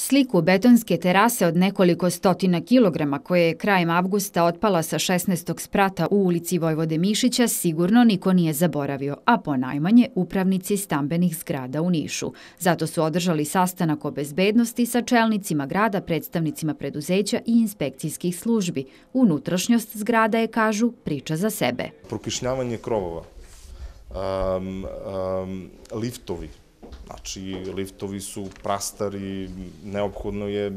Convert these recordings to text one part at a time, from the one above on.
Sliku betonske terase od nekoliko stotina kilograma koje je krajem avgusta otpala sa 16. sprata u ulici Vojvode Mišića sigurno niko nije zaboravio, a po najmanje upravnici stambenih zgrada u Nišu. Zato su održali sastanak o bezbednosti sa čelnicima grada, predstavnicima preduzeća i inspekcijskih službi. Unutrašnjost zgrada je, kažu, priča za sebe. Prokišnjavanje krovova, liftovi, Znači, liftovi su prastari, neophodno je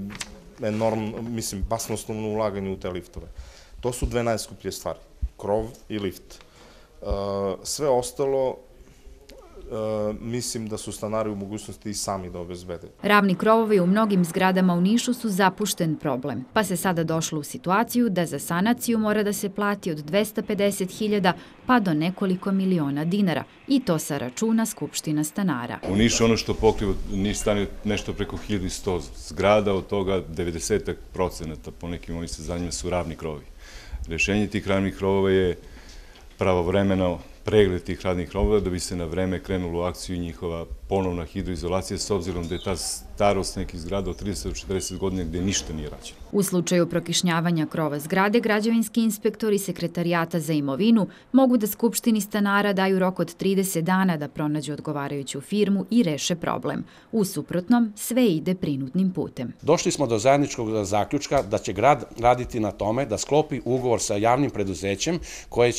enorm, mislim, basnostavno ulaganje u te liftove. To su dve najskuplje stvari, krov i lift. E, sve ostalo Eh, mislim da su stanari u mogućnosti i sami da obezbede. Ravni krovovi u mnogim zgradama u Nišu su zapušten problem, pa se sada došlo u situaciju da za sanaciju mora da se plati od 250.000 pa do nekoliko miliona dinara i to sa računa Skupština stanara. U Nišu ono što pokriva Niš stan nešto preko 1100 zgrada, od toga 90 procenata po nekim onim se zanima su ravni krovi. Rešenje tih ravnih krovova je pravovremeno pregled tih radnih robova da bi se na vreme krenulo u akciju njihova ponovna hidroizolacija s obzirom da je ta starost nekih zgrada od 30-40 godine gde ništa nije rađeno. U slučaju prokišnjavanja krova zgrade, građevinski inspektori sekretarijata za imovinu mogu da Skupštini stanara daju rok od 30 dana da pronađu odgovarajuću firmu i reše problem. U suprotnom, sve ide prinudnim putem. Došli smo do zajedničkog zaključka da će grad raditi na tome da sklopi ugovor sa javnim preduzećem koje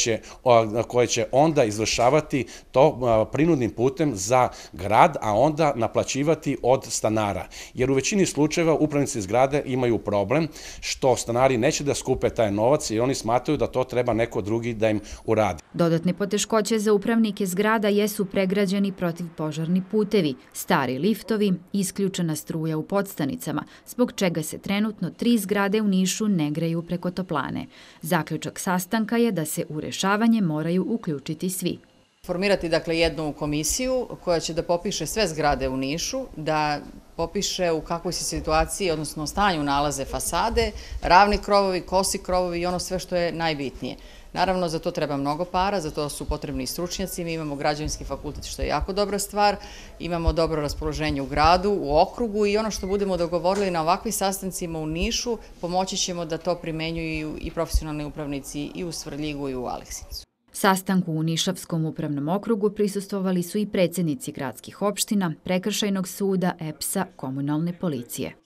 će on onda izvršavati to prinudnim putem za grad, a onda naplaćivati od stanara. Jer u većini slučajeva upravnici zgrade imaju problem što stanari neće da skupe taj novac i oni smataju da to treba neko drugi da im uradi. Dodatne poteškoće za upravnike zgrada jesu pregrađeni protivpožarni putevi, stari liftovi, isključena struja u podstanicama, zbog čega se trenutno tri zgrade u Nišu ne greju preko toplane. Zaključak sastanka je da se u rešavanje moraju uključiti biti svi. Formirati dakle jednu komisiju koja će da popiše sve zgrade u Nišu, da popiše u kakvoj se situaciji, odnosno stanju nalaze fasade, ravni krovovi, kosi krovovi i ono sve što je najbitnije. Naravno, za to treba mnogo para, za to su potrebni stručnjaci, mi imamo građavinski fakultet, što je jako dobra stvar, imamo dobro raspoloženje u gradu, u okrugu i ono što budemo dogovorili na ovakvim sastancima u Nišu, pomoći ćemo da to primenjuju i profesionalni upravnici i u Svrljigu i u Aleksincu. Sastanku u Nišavskom upravnom okrugu prisustovali su i predsednici gradskih opština, prekršajnog suda, EPS-a, komunalne policije.